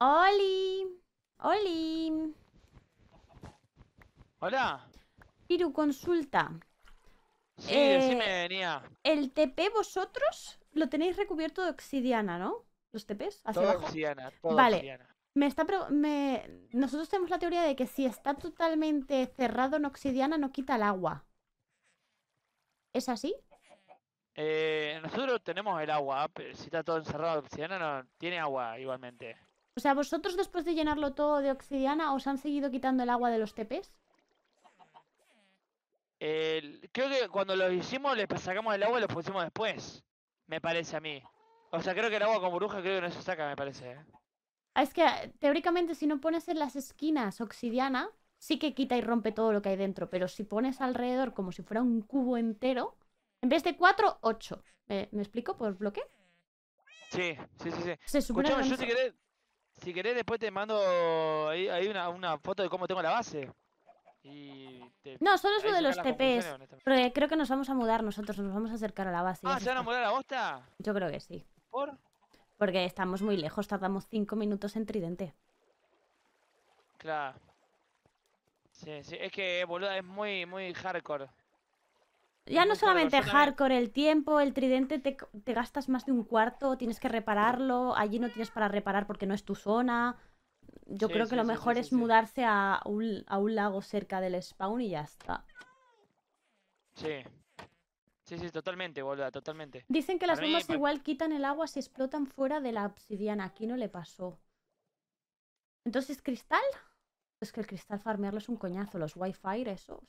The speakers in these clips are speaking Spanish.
Oli. Oli. Hola. Piru, consulta. Sí, sí me venía. Eh, el TP vosotros lo tenéis recubierto de Oxidiana, ¿no? Los TPs, vale. Me está Nosotros tenemos la teoría de que si está totalmente cerrado en Oxidiana, no quita el agua. ¿Es así? Eh, nosotros tenemos el agua, pero si está todo encerrado en obsidiana no tiene agua igualmente. O sea, ¿vosotros después de llenarlo todo de obsidiana os han seguido quitando el agua de los tepes? creo que cuando lo hicimos le sacamos el agua y lo pusimos después. Me parece a mí. O sea, creo que el agua con bruja creo que no se saca, me parece. ¿eh? Ah, es que ah, teóricamente si no pones en las esquinas obsidiana, sí que quita y rompe todo lo que hay dentro. Pero si pones alrededor como si fuera un cubo entero, en vez de cuatro, ocho. ¿Me, explico por bloque? Sí, sí, sí. sí. Se supone yo si si querés, después te mando ahí, una, foto de cómo tengo la base. Y te, no, solo es lo de los TPs. Porque creo que nos vamos a mudar nosotros, nos vamos a acercar a la base. Ah, ¿se van a mudar a la bosta? Yo creo que sí. ¿Por? Porque estamos muy lejos, tardamos 5 minutos en Tridente. Claro. Sí, sí, es que, boluda, es muy, muy hardcore. Ya no solamente hardcore, el tiempo, el tridente te, gastas más de un cuarto, tienes que repararlo, allí no tienes para reparar porque no es tu zona. Yo creo que lo mejor es mudarse a un, lago cerca del spawn y ya está. Sí. Sí, sí, totalmente, boluda, totalmente. Dicen que las bombas igual quitan el agua si explotan fuera de la obsidiana. Aquí no le pasó. Entonces, ¿cristal? Es que el cristal farmearlo es un coñazo. Los wifi esos.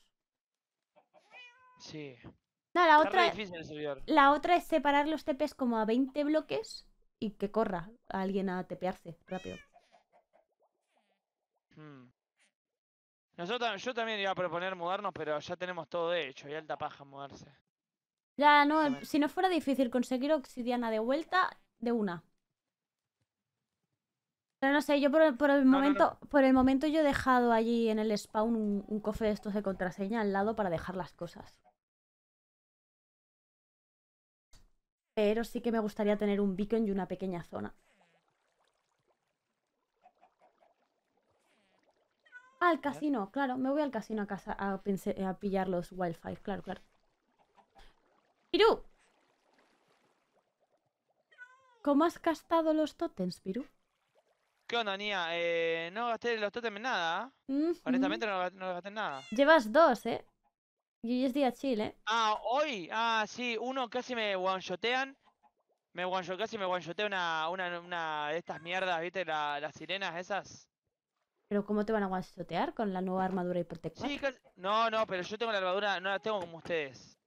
Sí. la otra, es separar los tepes como a 20 bloques y que corra alguien a tepearse rápido. Hmm. yo también iba a proponer mudarnos, pero ya tenemos todo hecho y alta paja mudarse. Ya, no, em, si no fuera difícil conseguir obsidiana de vuelta, de una. Pero no sé, yo por, el momento, por el momento yo he dejado allí en el spawn un, un cofre de estos de contraseña al lado para dejar las cosas. pero sí que me gustaría tener un beacon y una pequeña zona. al el casino, claro, me voy al casino a casa a, pillar los wildfires, claro, claro. ¡Piru! ¿Cómo has gastado los totems, Piru? ¿Qué onda, Nia? Eh, no gasté los totems en nada. Honestamente no, gasté nada. Llevas dos, ¿eh? Y es día chile ¿eh? Ah, hoy. Ah, sí, uno casi me one-shotean. Me one casi me one una, una, de estas mierdas, ¿viste? las sirenas esas. ¿Pero cómo te van a one con la nueva armadura y Sí, No, no, pero yo tengo la armadura, no la tengo como ustedes.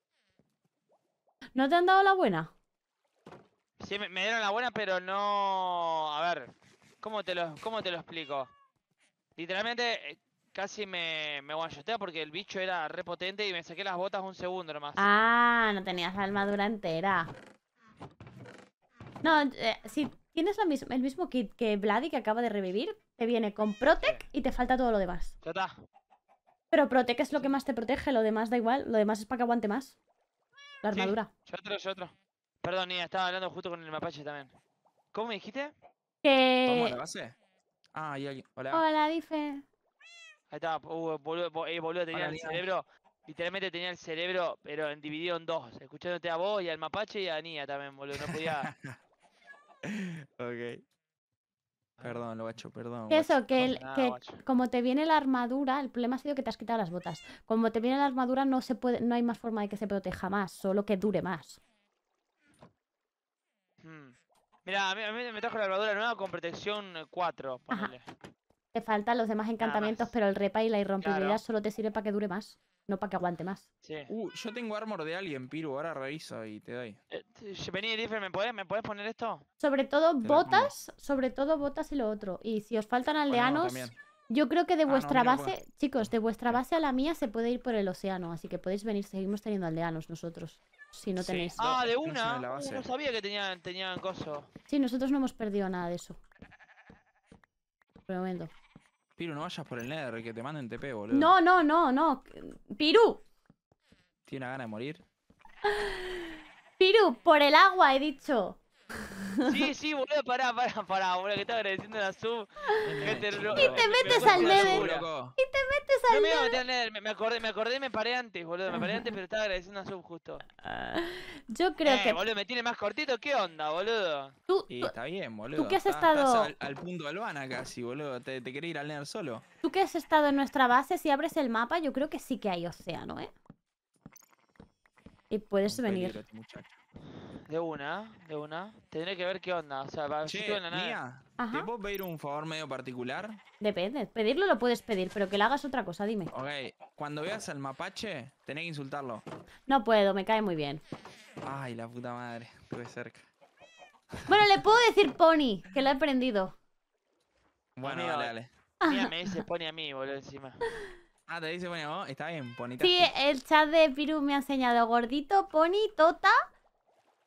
¿No te han dado la buena? Sí, me, dieron la buena, pero no... A ver, ¿cómo te lo, cómo te lo explico? Literalmente, eh, casi me, me porque el bicho era repotente y me saqué las botas un segundo nomás. Ah, no tenías la armadura entera. No, eh, si tienes el mismo kit que Vladi que acaba de revivir, te viene con Protec y te falta todo lo demás. Ya está. Pero Protec es lo que más te protege, lo demás da igual, lo demás es para que aguante más. La armadura. yo otro, yo otro. Perdón, Nia, estaba hablando justo con el mapache también. ¿Cómo me dijiste? Que... ¿Cómo, la base? Ah, ahí, ahí. Hola. Hola, Dife. Ahí está, eh, boludo, tenía el cerebro, literalmente tenía el cerebro, pero dividido en dos, escuchándote a vos y al mapache y a Nia también, boludo, no podía. ok. Perdón, lo hecho, perdón. Eso, que, como te viene la armadura, el problema ha sido que te has quitado las botas. Como te viene la armadura, no se puede, no hay más forma de que se proteja más, solo que dure más. Hmm. Mira, a mí, me trajo la armadura nueva con protección 4, ponele. Te faltan los demás encantamientos, pero el repa y la irrompibilidad solo te sirve para que dure más, no para que aguante más. Uh, yo tengo armor de alguien, Piru, ahora revisa y te doy. Eh, vení, ¿me puedes, ¿me puedes poner esto? Sobre todo botas, sobre todo botas y lo otro. Y si os faltan aldeanos, yo creo que de ah, vuestra base, chicos, de vuestra base a la mía se puede ir por el océano, así que podéis venir, seguimos teniendo aldeanos nosotros. Si no tenéis. Ah, de una. Uh, no sabía que tenían, tenían coso. Sí, nosotros no hemos perdido nada de eso. Por momento. Piru, no vayas por el Nether, que te manden TP, boludo. No, no, no, no. Piru. ¿Tiene una gana de morir? Piru, por el agua, he dicho. Sí, sí, boludo, pará, pará, pará, boludo, que estaba agradeciendo la sub. y te metes al Nether. Y te metes al Nether. me acordé, me acordé, me paré antes, boludo, me paré antes, pero estaba agradeciendo la sub justo. Ah, yo creo eh, que. boludo, me tiene más cortito, ¿qué onda, boludo? Tú, está bien, boludo. ¿Tú qué has estado? al, punto albana casi, boludo, te, quieres ir al Nether solo. Tú que has estado en nuestra base, si abres el mapa, yo creo que sí que hay océano, ¿eh? Y puedes venir. Este de una, de una. Tendré que ver qué onda. O sea, para che, la nave. pedir un favor medio particular? Depende. Pedirlo lo puedes pedir, pero que le hagas otra cosa, dime. Ok, cuando veas al mapache, tenés que insultarlo. No puedo, me cae muy bien. Ay, la puta madre, estuve cerca. Bueno, le puedo decir pony, que lo he aprendido. Bueno, dale, dale. Mira, me pony a mí, boludo, encima. Ah, te dice pony a vos, está bien, ponita. Sí, el chat de Piru me ha enseñado gordito, pony, tota.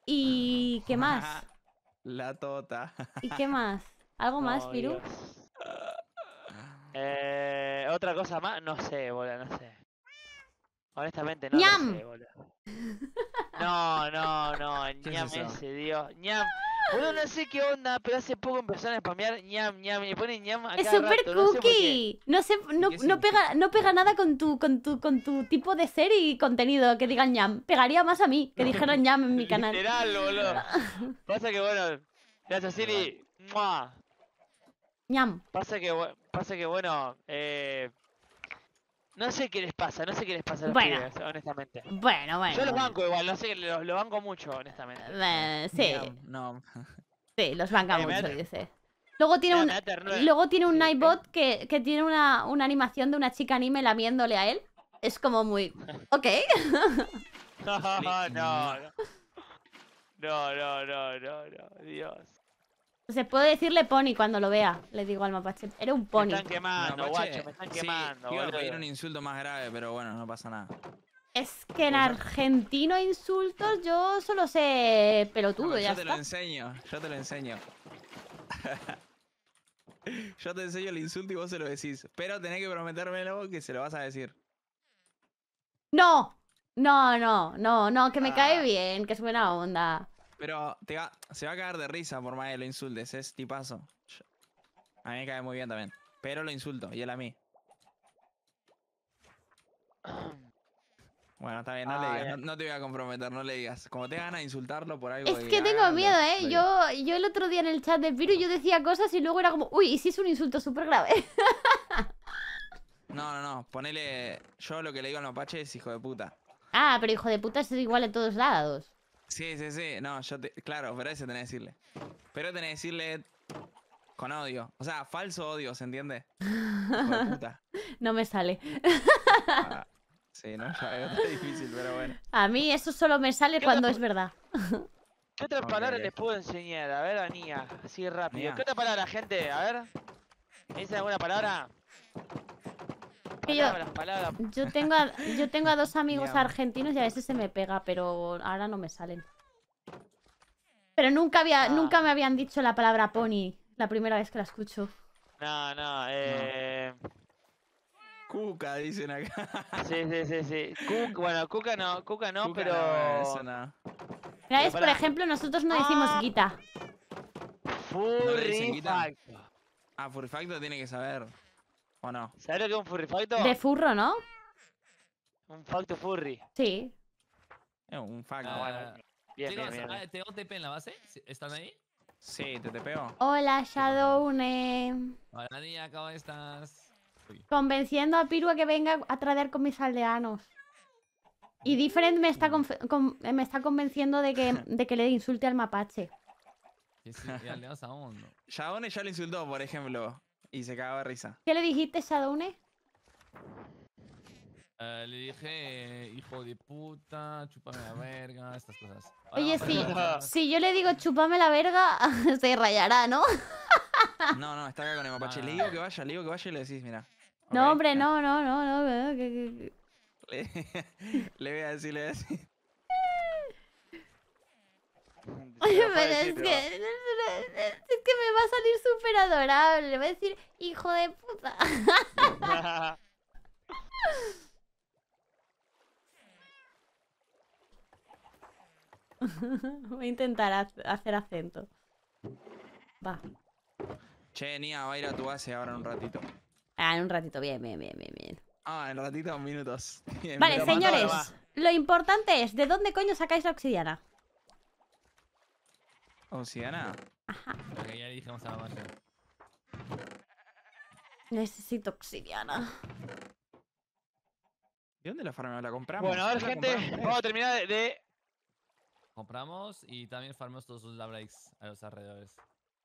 ¿Y qué más? La tota. ¿Y qué más? ¿Algo más, oh, Piru? Eh, otra cosa más, no sé, bola, no sé. Honestamente, no, sé, bola. No, no, no, ñam ese, Dios. ñam. bueno no sé qué onda, pero hace poco empezaron a spamear ñam, ñam, y ponen ñam a Es cada super rato, no sé cookie. No sé, no, pega, no pega nada con tu, con tu, con tu tipo de ser y contenido que digan ñam. Pegaría más a mí que dijeran ñam en mi canal. Literal, boludo. Pasa que bueno, gracias Siri. Mua. Ñam. Pasa que pasa que bueno, eh, no sé qué les pasa, no sé qué les pasa a los bueno. honestamente. Bueno, bueno. Yo los banco igual, no sé, los, banco mucho, honestamente. Eh, sí. No, Sí, los banca mucho, dice. Luego tiene, un, luego tiene un Nightbot que, que tiene una, una, animación de una chica anime lamiéndole a él. Es como muy... Ok. no. No, no, no, no, no. Dios. Se puede decirle pony cuando lo vea, le digo al mapache. Era un pony. Me están quemando, guacho, me están quemando. Sí, un insulto más grave, pero bueno, no pasa nada. Es que en argentino insultos yo solo sé pelotudo, ya está. Yo te lo enseño, yo te lo enseño. yo te enseño el insulto y vos se lo decís. Pero tenés que prometérmelo que se lo vas a decir. ¡No! No, no, no, no, que me cae ah. bien, que es buena onda. Pero te se va a caer de risa por más que lo insultes, es tipazo. A mí me cae muy bien también. Pero lo insulto, y él a mí. Bueno, está bien, no, le ah, digas, no, te voy a comprometer, no le digas. Como te ganas de insultarlo por algo. Es que, tengo miedo, ¿eh? Yo, yo el otro día en el chat de virus yo decía cosas y luego era como, uy, y si es un insulto súper grave. No, no, no, ponele. Yo lo que le digo los mapache es hijo de puta. Ah, pero hijo de puta es igual en todos lados. Sí, sí, sí. No, yo te... Claro, pero eso tenés que decirle. Pero tenés que decirle con odio. O sea, falso odio, ¿se entiende? no me sale. Ah, sí, no, ya es difícil, pero bueno. A mí eso solo me sale cuando es verdad. ¿Qué otras palabras les puedo enseñar? A ver, Anía, así rápido. ¿Qué otra palabra, gente? A ver. ¿Me dicen alguna palabra? yo, tengo a, yo tengo a dos amigos argentinos y a veces se me pega, pero ahora no me salen. Pero nunca había, ah. nunca me habían dicho la palabra pony, la primera vez que la escucho. No, no, eh. Cuca, dicen acá. Sí, sí, sí, sí. bueno, cuca no, cuca no, pero. por ejemplo, nosotros no decimos ah. guita. Furry Ah, Furry facto tiene que saber. ¿O no? ¿Sabes lo que es un furry facto? De furro, ¿no? Un facto furry. Sí. Es un facto. Ah, bueno. Bien, bien, ah, ¿te OTP en la base? ¿Estás ahí? Sí, te TPO. Hola, Shadowne. Hola, día, ¿cómo estás? Convenciendo a Pirua que venga a traer con mis aldeanos. Y Different me está, mm. eh, me está convenciendo de que, de que le insulte al mapache. Sí, sí, ya le a Shadowne ya lo insultó, por ejemplo. Y se cagaba de risa. ¿Qué le dijiste, Shadowne? Eh, le dije, hijo de puta, chúpame la verga, estas cosas. Oye, ah, si yo le digo chúpame la verga, se rayará, ¿no? no, no, está acá con el mapache. Le digo que vaya, le digo que vaya y le decís, mira. no, hombre, no, no, no, no. Le, voy a decir, le voy a decir. Pero es que que me va a salir súper adorable. Le va a decir, hijo de puta. Voy a intentar hacer acento. Va. Che, Nia, va a ir a tu base ahora en un ratito. Ah, en un ratito, bien, bien, bien, bien, Ah, en un ratito, minutos. vale, señores, lo importante es, ¿de dónde coño sacáis la obsidiana? ¿Obsidiana? ya le dijimos a la Necesito obsidiana. ¿De dónde la farmeamos? ¿La compramos? Bueno, a ver, gente, vamos a terminar de... Compramos y también farmamos todos los labrakes a los alrededores.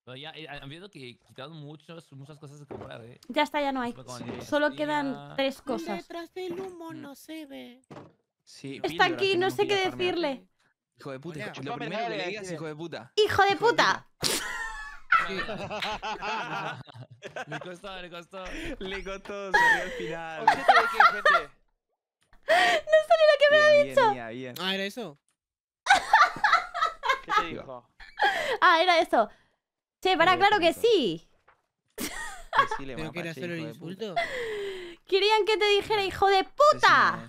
Pero ya eh, han visto que quitaron muchos, muchas cosas de comprar, ¿eh? Ya está, ya no hay. Solo quedan tres cosas. Detrás del humo mm. no se ve. está aquí, no sé qué decirle. Hijo de puta. lo primero que le digas, hijo de puta. ¡Hijo de puta! le costó, le costó. Le costó, salió al final. ¿Qué te dije, No sabía lo que me ha dicho. Ah, ¿era eso? ¿Qué te dijo? Ah, era eso. Che, para claro que sí. ¿Pero querías ser el insulto? Querían que te dijera hijo de puta.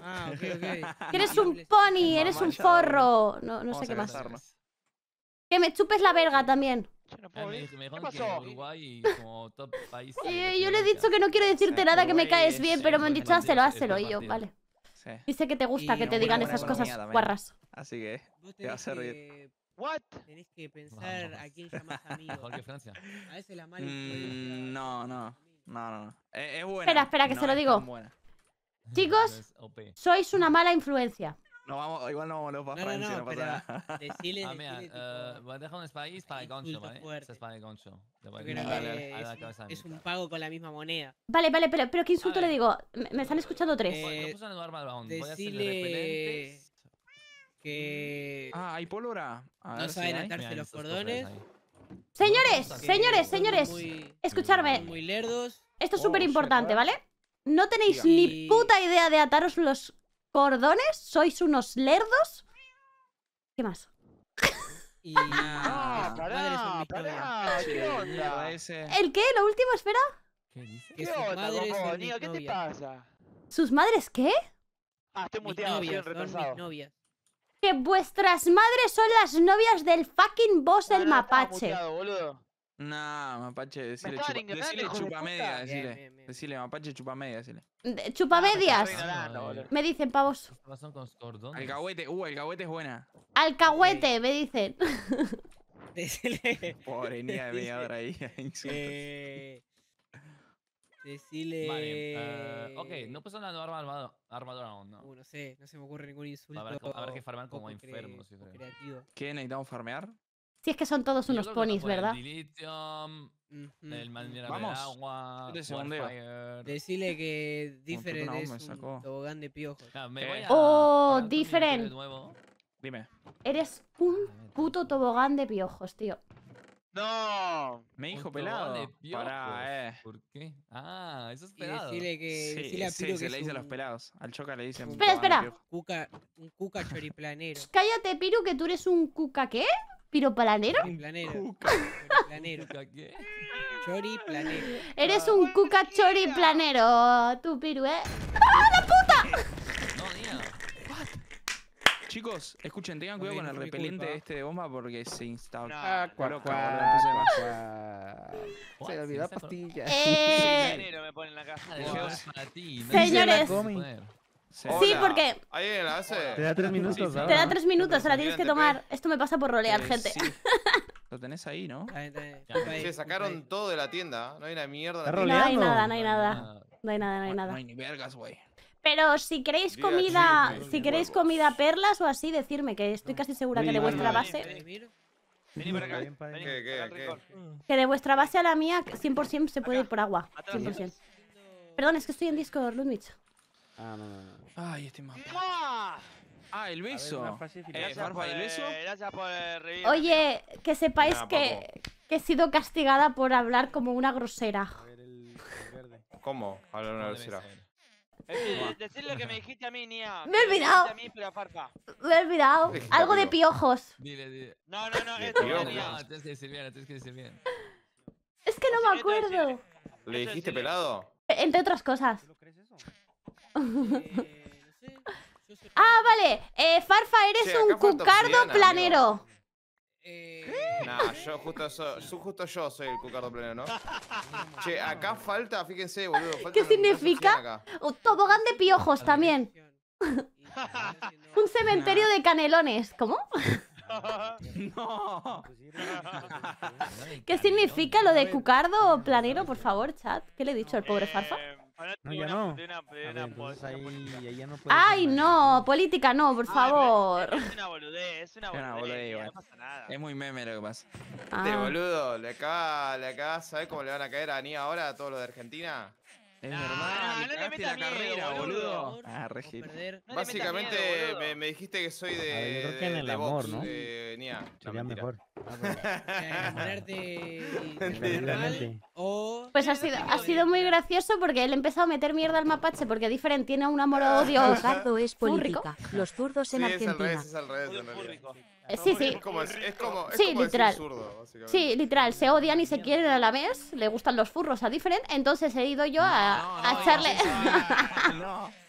Ah, ok, Eres un pony, eres un forro. No, no sé qué más. Que me chupes la verga también. Ah, pasó? yo le he dicho que no quiero decirte nada, que me caes bien, pero me han dicho hazlo, hazlo Y yo, vale. Dice que te gusta que te digan esas cosas guarras. Así que te vas a What? que pensar a quién llamas amigo. Francia. A veces la mm, No, no. No, no, eh, Espera, espera, que se lo digo. Chicos, sois una mala influencia. No vamos, igual no vamos a a Francia, no, no, Decile, ah, eh, voy a dejar un espacio para el concho, ¿vale? Este es para el es, un pago con la misma moneda. Vale, vale, pero, pero ¿qué insulto le digo? Me, están escuchando tres. Eh, no Voy a que... Ah, hay pólvora. no saben atarse los cordones. Señores, señores, señores. escucharme. Muy lerdos. Esto es oh, súper importante, ¿vale? Oh, no tenéis ni puta idea de ataros los cordones. Sois unos lerdos. ¿Qué más? el qué lo último? Espera. ¿Qué dice? ¿Qué, ¿Qué te pasa? ¿Sus madres qué? Ah, estoy muteado, mis Que vuestras madres son las novias del fucking boss del mapache. No, Mapache, decirle, chupa, decirle decirle. Mapache, chupamedia, decirle. ¿Chupamedias? me dicen pavos. Alcahuete, uh, alcahuete es buena. Alcahuete, me dicen. Decile. Pobre niña de media ahí. eh... Decile. Eh, ok, no puso una nueva armadura, armadura aún, ¿no? no sé, no se me ocurre ningún insulto. Habrá, que farmar como enfermos. Si creativo. ¿Qué necesitamos farmear? Si es que son todos unos ponis, ¿verdad? El Vamos. del agua, Decirle que Different es un tobogán de piojos. ¡Oh, a Dime. Eres un puto tobogán de piojos, tío. ¡No! Me dijo pelado. De Pará, eh. ¿Por qué? Ah, eso es pelado. Y decirle que. a Piro sí, que se le dice a los pelados. Al Choca le dicen. Espera, espera. Cuca, un cuca choriplanero. Cállate, Piru, que tú eres un cuca, ¿qué? ¿Piroplanero? Planero. planero. Chori planero. Eres un cuca chori planero, tu piru, ¿eh? ¡Ah, la puta! No, Chicos, escuchen, tengan cuidado con el repelente este de bomba porque se instala. Se le olvidó pastilla. Eh... Señores. Sí, porque. Ahí base. Te da tres minutos, Te da tres minutos, la tienes que tomar. Esto me pasa por rolear, eh, gente. Lo tenés ahí, ¿no? se sacaron todo de la tienda. No hay una mierda. la No hay nada, no hay nada. No hay nada, no hay nada. No hay ni vergas, güey. Pero si queréis comida, si queréis comida perlas o así, decirme que estoy casi segura que de vuestra base. Mm. Que de vuestra base a la mía, 100% se puede ir por agua. 100%. Perdón, es que estoy en Discord, Ludwig. Ah, no, no, no. Ay, este mapa. ¡Ah! Ah, el beso. Eh, ¿el beso? Gracias por reír. Oye, que sepáis que, que, he sido castigada por hablar como una grosera. ¿Cómo? Hablar una grosera. decir lo que me dijiste a mí, Nia. Me he olvidado. Me he olvidado. Algo de piojos. Dile, dile. No, no, no. Esto que bien. Es que no me acuerdo. ¿Le dijiste pelado? Entre otras cosas. ¿Lo crees eso? Ah, vale. Eh, Farfa, eres un cucardo planero. Eh... yo justo, justo, yo soy el cucardo planero, ¿no? che, acá falta, fíjense, boludo. ¿Qué significa? Un oh, tobogán de piojos también. un cementerio de canelones. ¿Cómo? no. ¿Qué significa lo de cucardo planero, por favor, chat? ¿Qué le he dicho al pobre Farfa? Eh, no, ya no. Ay, no, política no, por ah, favor. es una boludez, es una boludez. Es, una boludez no pasa nada. es muy meme lo que pasa. Ah. Este boludo, le acaba, le acaba, ¿sabes cómo le van a caer a ni ahora a todos los de Argentina? Es ah, no verdad, no, no, la carrera, boludo. boludo. Ah, Regis. Básicamente me, me, dijiste que soy de. Ver, creo que en el amor, ¿no? Eh, Nia. Sería mejor. Ah, enamorarte Pues ha sido, ha sido muy gracioso porque él ha empezado a meter mierda al mapache porque Different tiene un amor odio. El gato es política. Los zurdos en Argentina. Sí, eh, sí. Es como, sí, literal. sí, literal. Se odian y se quieren a la vez. Le gustan los furros a Different. Entonces he ido yo a, echarle. No,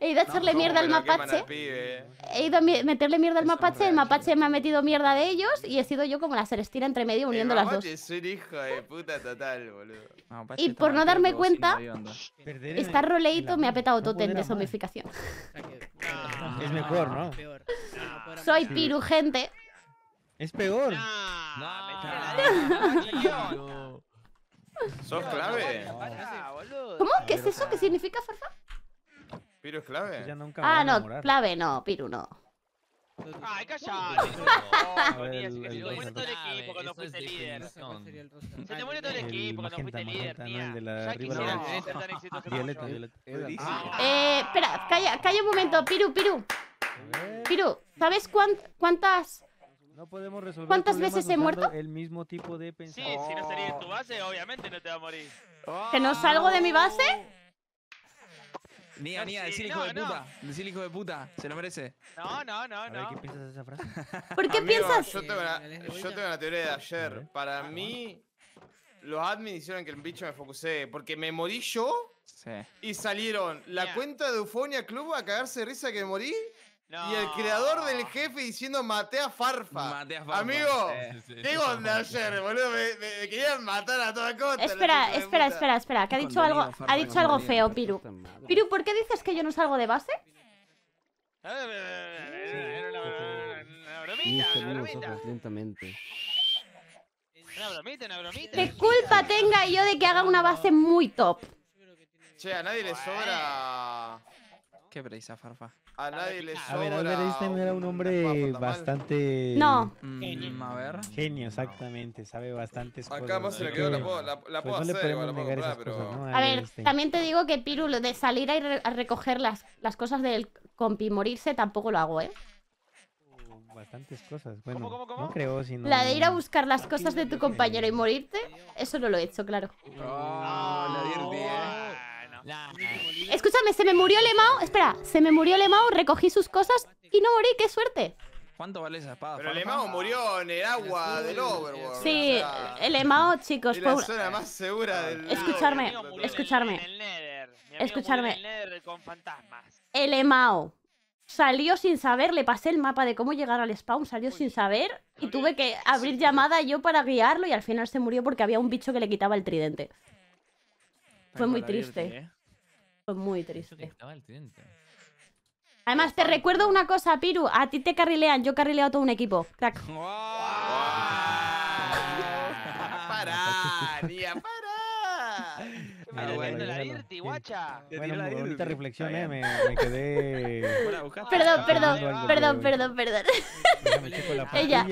He ido a echarle mierda al mapache. He ido a meterle mierda al mapache. El mapache me ha metido mierda de ellos. Y he sido yo como la celestina entre medio uniendo las dos. y por no darme cuenta, está roleito me ha petado totente de somificación es mejor, ¿no? Soy pirugente. Es peor. ¿Sos clave? Ah, ¿Cómo? ¿Qué es eso? ¿Qué significa farfa? ¿Piru es clave? nunca ah, no, clave no, Piru no. Ay, callate. No, se te muere todo el equipo cuando fuiste líder. Se te muere todo el equipo cuando fuiste líder, tía. Ya quisiera tan ah, Violeta, Violeta. Ah. Eh, espera, calla, calla un momento, Piru, Piru. Piru, ¿sabes cuántas no podemos resolver ¿Cuántas veces he muerto? El mismo tipo de pensamiento. Sí, si no salí de tu oh. base, obviamente no te va a morir. ¿Que no salgo de mi base? Nia, Nia, decir hijo de puta. Decir hijo de puta, se lo merece. No, no, no, no. ¿Qué piensas esa frase? ¿Por qué piensas? Yo tengo, una, teoría de ayer. Para ah, mí, los admins hicieron que el bicho me focusé. Porque me morí yo. Sí. Y salieron la cuenta de Eufonia Club a cagarse de risa que me morí y el creador del jefe diciendo Matea Farfa. Amigo, digo sí, ayer, boludo? Me, querían matar a toda costa. Espera, espera, espera, espera, que ha dicho algo, ha dicho algo feo, Piru. Piru, ¿por qué dices que yo no salgo de base? Una bromita, una bromita. Una bromita, una bromita. ¿Qué culpa tenga yo de que haga una base muy top? Che, a nadie le sobra... Qué brisa, Farfa. A nadie le sobra. A ver, Albert Einstein era un hombre bastante. No. Mm, a ver. Genio, exactamente. Sabe bastantes cosas. Acá más le quedó la puedo, la, puedo pues hacer, no podemos negar esas pero... cosas, A, ver, también te digo que Piru, lo de salir a, ir a recoger las, las cosas del compi morirse, tampoco lo hago, ¿eh? Uh, bastantes cosas. Bueno, ¿Cómo, cómo, cómo? no creo, sino... La de ir a buscar las cosas de tu compañero y morirte, eso no lo he hecho, claro. No, la de ir bien. Escúchame, se me murió el Lemao. Espera, se me murió el Emao, recogí sus cosas y no morí, qué suerte. ¿Cuánto vale esa espada? Pero el Emao murió en el agua del Overworld. Sí, el Emao, chicos. Es la más segura Escucharme, escucharme. Escucharme. El Emao salió sin saber, le pasé el mapa de cómo llegar al spawn, salió sin saber y tuve que abrir llamada yo para guiarlo y al final se murió porque había un bicho que le quitaba el tridente. Fue muy triste. Eh muy triste. Además, te recuerdo una cosa, Piru. A ti te carrilean, yo carrileo todo un equipo. Crack. Ah, Pero bueno, la Dirty, guacha. Bueno, la bonita reflexión, eh. Me, me quedé. Bueno, perdón, perdón, ah, perdón, perdón, perdón, perdón, perdón, Ella.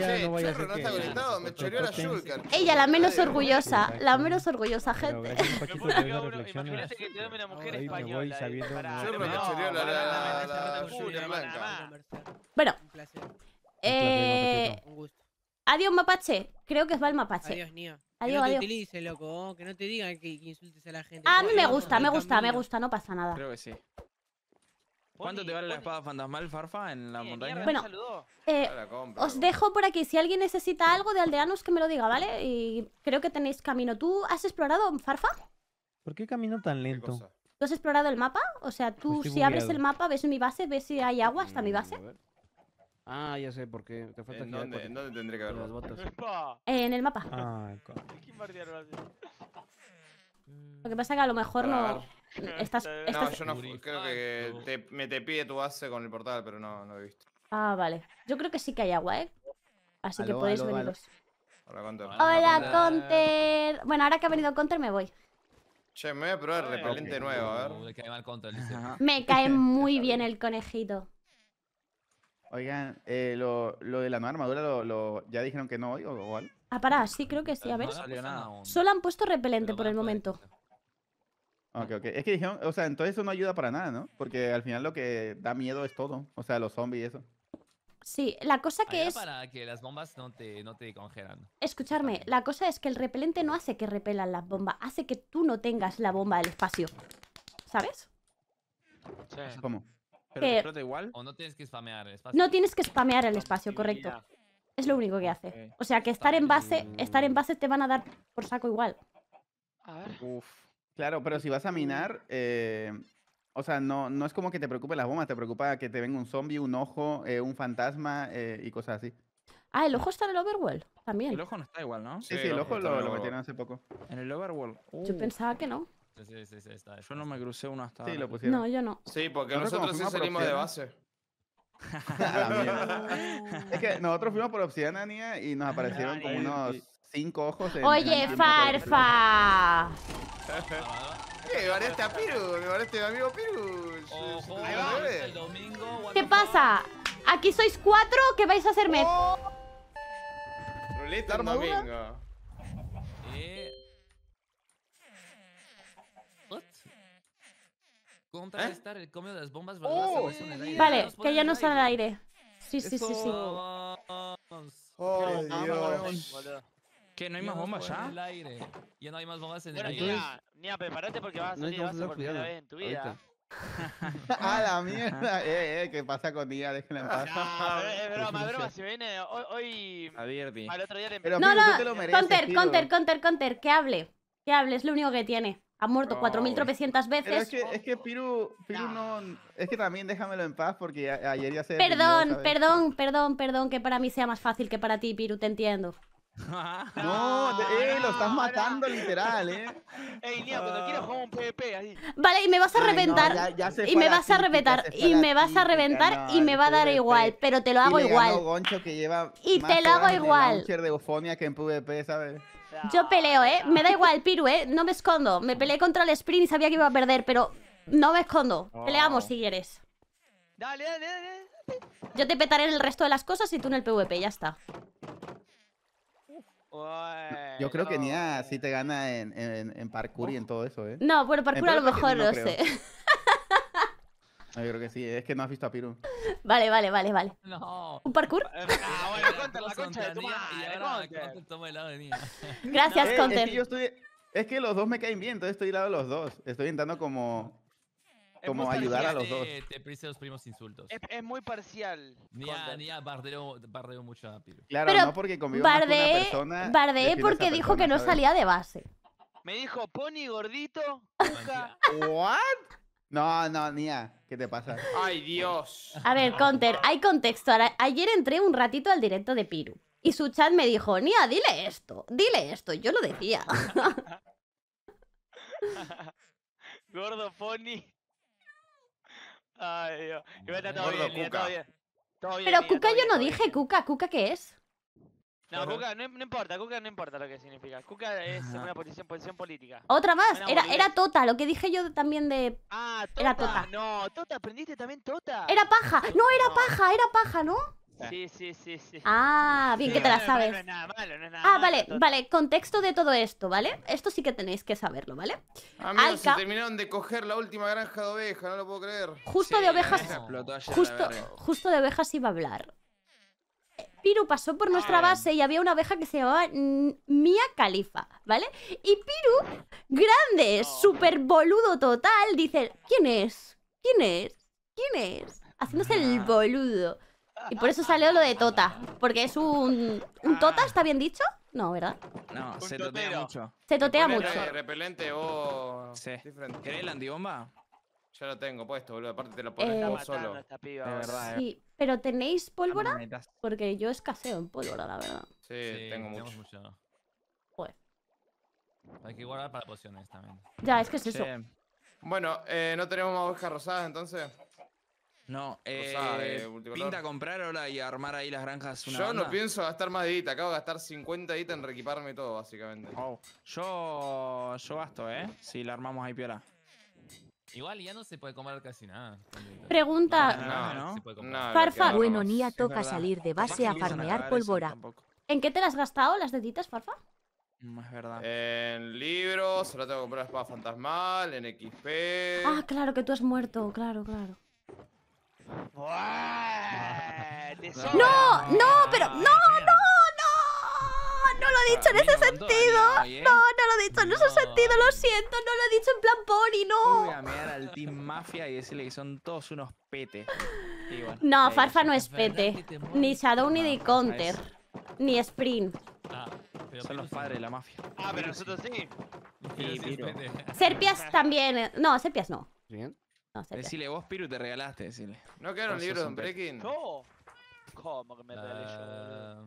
Ella, la menos orgullosa. La menos orgullosa, gente. Imagínate que te una mujer española. Bueno. Eh. Adiós, mapache. Creo que es va el mapache. Adiós, Nio que no te loco. Oh, que no te digan que, insultes a la gente. A mí me gusta, me gusta, me gusta. No pasa nada. Creo que sí. ¿Cuánto te vale la espada fantasmal, Farfa, en la montaña? Bueno, eh, os dejo por aquí. Si alguien necesita algo de aldeanos, que me lo diga, ¿vale? Y creo que tenéis camino. ¿Tú has explorado, Farfa? ¿Por qué camino tan lento? ¿Tú has explorado el mapa? O sea, tú pues si abres el mapa, ves mi base, ves si hay agua hasta mi base. Ah, ya sé por qué. Te falta ¿En, dónde, ¿En dónde tendré que verlo? en el mapa. Ah, lo que pasa es que a lo mejor no. Estás, No, yo no creo que me te pide tu base con el portal, pero no, lo he visto. Ah, vale. Yo creo que sí que hay agua, ¿eh? Así que podéis veniros. Hola, counter. Hola, Bueno, ahora que ha venido counter, me voy. Che, me voy a probar repelente nuevo, a ver. Uh, mal Me cae muy bien el conejito. Oigan, eh, lo, de la nueva armadura, lo, ¿ya dijeron que no hoy o, algo? Ah, pará, sí, creo que sí. A ver. Pues, Solo han puesto repelente por el momento. Ok, ok. Es que dijeron, o sea, entonces eso no ayuda para nada, ¿no? Porque al final lo que da miedo es todo. O sea, los zombies y eso. Sí, la cosa que es... Para que las bombas no te, congelan. Escucharme, la cosa es que el repelente no hace que repelan las bombas, hace que tú no tengas la bomba del espacio. ¿Sabes? Sí. ¿Cómo? igual? ¿O no tienes que spamear el espacio? No tienes que spamear el espacio, correcto. Es lo único que hace. O sea que estar en base, estar en mm. base te van a dar por saco igual. A ver. Claro, pero si vas a mm. minar, eh, o sea, no, no es como que te preocupe las bombas, te preocupa que te venga un zombie, un ojo, eh, un fantasma eh, y cosas así. Ah, el ojo está en el overworld también. El ojo no está igual, ¿no? Sí, sí, el, ojo, lo, metieron hace poco. En el overworld. Yo uh. pensaba que no. Sí, sí, sí, está, Yo no me crucé uno hasta Sí, lo pusieron. No, yo no. Sí, porque nosotros, sí salimos de base. es que nosotros fuimos por obsidiana y nos aparecieron como unos cinco ojos. En, Oye, Farfa. Me parece a Piru! ¡Me parece a mi amigo Piru! ¿Qué pasa? ¿Aquí sois cuatro? que vais a hacerme? Oh. el domingo. ¿Eh? el de las bombas oh, Vale, que ya no sale el aire. Sí, sí, sí, sí. Que no hay más bombas ya. ¿ah? aire. Ya no hay más bombas en el aire. Ni a prepárate porque vas a salir por primera vez en tu vida. ¡A la mierda. Eh, eh, ¿qué pasa con Día? Déjenla en paz. es broma, broma. Si viene hoy. hoy al otro día le No, no, counter, counter, counter. Conter, que hable. Que hable, es lo único que tiene. Ha muerto 4.300 veces. es que, es que Piru, no. Es que también déjamelo en paz porque ayer ya se. Perdón, perdón, perdón, perdón, que para mí sea más fácil que para ti, Piru, te entiendo. No, eh, lo estás matando literal, eh. Ey, jugar un PvP ahí. Vale, y me vas a reventar. y me vas a reventar. Y me vas a reventar y me va a dar igual. Pero te lo hago igual. y te lo hago igual. De Eufonia que en PvP, ¿sabes? Yo peleo, ¿eh? Me da igual, Piru, ¿eh? No me escondo. Me peleé contra el sprint y sabía que iba a perder, pero no me escondo. Oh. Peleamos si quieres. Dale, dale, dale. Yo te petaré en el resto de las cosas y tú en el PvP, ya está. Yo creo que Nia si te gana en, parkour y en todo eso, ¿eh? No, bueno, parkour a lo mejor, no sé. Yo creo que sí, es que no has visto a Piru. Vale, vale, vale, vale. ¿Un parkour? Ah, bueno, ah, la concha de tu madre, Gracias, Conter. Es que Es que los dos me caen bien, entonces estoy al lado de los dos. Estoy intentando como como ayudar a los dos. Este, te los primos insultos. Es, muy parcial. Ni a, mucho a Piru. Claro, no porque conmigo un con una persona. Bardeé porque dijo que no salía de base. Me dijo, pony gordito. ¿What? No, no, Nia, ¿qué te pasa? ¡Ay, Dios! A ver, Counter, hay contexto. Ayer entré un ratito al directo de Piru. Y su chat me dijo, Nia, dile esto, dile esto. Yo lo decía. Gordo Ay, Dios. Yo Pero Cuca yo no dije Cuca. ¿Cuca qué es? No, no, importa, Kuka no importa lo que significa. Kuka es ah. una posición, posición, política. Otra más, era, era Tota, lo que dije yo también de... Ah, Tota. Era tota. No, Tota, aprendiste también Tota. Era paja, tota. no, era paja, era paja, ¿no? Sí, sí, sí, sí. Ah, bien que te la sabes. No, no ah, vale, tota. vale, contexto de todo esto, ¿vale? Esto sí que tenéis que saberlo, ¿vale? Amigos, se terminaron de coger la última granja de ovejas, no lo puedo creer. Justo de ovejas. justo, justo de ovejas iba a hablar. Piru pasó por nuestra ah. base y había una abeja que se llamaba Mia Califa, ¿vale? Y Piru, grande, súper boludo total, dice, ¿quién es? ¿Quién es? ¿Quién es? Haciéndose el ah. boludo. Y por eso salió lo de Tota, porque es un... ¿Un Tota ah. está bien dicho? No, ¿verdad? No, se totea mucho. Se totea mucho. Repelente o... Sí. ¿Es el antibomba? Yo lo tengo puesto, boludo. Aparte te lo pones eh, solo. de verdad, eh. sí, pero ¿tenéis pólvora? Porque yo escaseo en pólvora, la verdad. Sí, tengo mucho. Joder. Hay que guardar para pociones también. Ya, es que es eso. Bueno, eh, ¿no tenemos más hojas rosadas entonces? No, eh, pinta comprar ahora y armar ahí las granjas una Yo no pienso gastar más dita, acabo de gastar 50 dita en reequiparme todo, básicamente. yo, yo gasto, ¿eh? Si la armamos ahí piola. Igual ya no se puede comer casi nada. Pregunta. No, Farfa. Bueno, Nia toca salir de base a farmear pólvora. ¿En qué te las has gastado las deditas, Farfa? Mm, es verdad. En libros, solo tengo que comprar espada fantasmal, en XP. Ah, claro, que tú has muerto, claro, claro. ¡No! ¡No! ¡Pero! ¡No! ¡No! lo he dicho en ese sentido. No, no lo he dicho en ese sentido, lo siento. No lo he dicho en plan pony, no. Voy a mirar al Team Mafia y decirle que son todos unos pete. no, eh, Farfa no es pete. Ni Shadow, ni de Counter. Ni Sprint. Ah, son los padres de la mafia. Ah, pero nosotros sí. Serpias también. Eh, no, Serpias no. ¿Bien? No, Serpias. Decile, vos, Piru, te regalaste, decile. ¿No quedaron libros de Breaking? No. ¿Cómo me ah,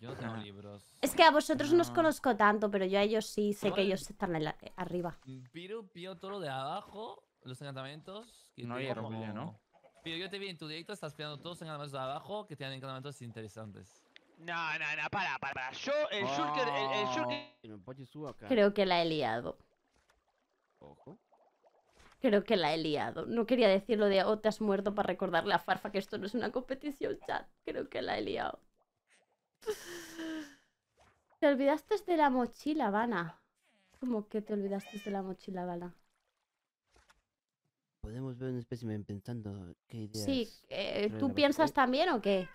yo no tengo libros. Es que a vosotros no os ah. conozco tanto, pero yo a ellos sí sé que ellos están eh, arriba. Mm, piro, pío todo lo de abajo, los encantamientos. Que no hay problema, ¿no? piro yo te vi en tu directo, estás pillando todos los encantamientos de abajo que tienen encantamientos interesantes. No, no, no, para, para, para. Yo, el Shurker, oh. Shulker, el, Shurker. Creo que la he liado. Ojo. Creo que la he liado. No quería decir lo de, oh, te has muerto para recordarle a Farfa que esto no es una competición, chat. Creo que la he liado. Te olvidaste de la mochila, Vana. ¿Cómo que te olvidaste de la mochila, Vana? Podemos ver un espécimen pensando qué Sí, eh, ¿tú piensas también o qué?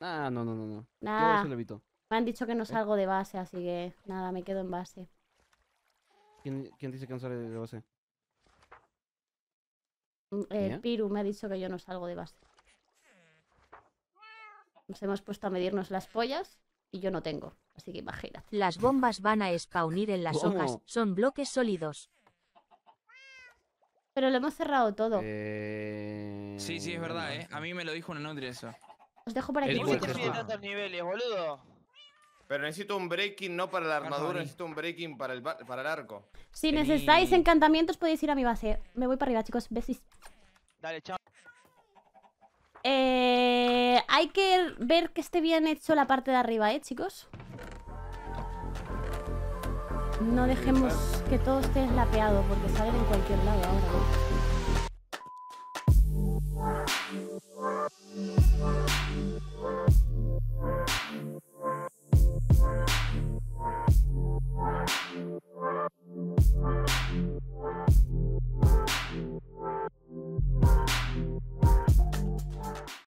Ah, no, no, no, no. Nada. Me han dicho que no ¿Eh? salgo de base, así que nada, me quedo en base. ¿Quién, dice que no sale de base? Mm, Piru me ha dicho que yo no salgo de base. Nos hemos puesto a medirnos las pollas y yo no tengo. Así que imagínate. Las bombas van a spawnir en las hojas. Son bloques sólidos. Pero lo hemos cerrado todo. Eh, sí, sí, es verdad, ¿eh? A mí me lo dijo una nutria eso. Os dejo para aquí. tantos niveles, boludo? Pero necesito un breaking no para la armadura, necesito un breaking para el, para el arco. Si necesitáis encantamientos podéis ir a mi base. Me voy para arriba, chicos. Besis. Dale, chao. Eh, hay que ver que esté bien hecho la parte de arriba, ¿eh, chicos? No dejemos que todo esté eslapeado porque salen en cualquier lado ahora,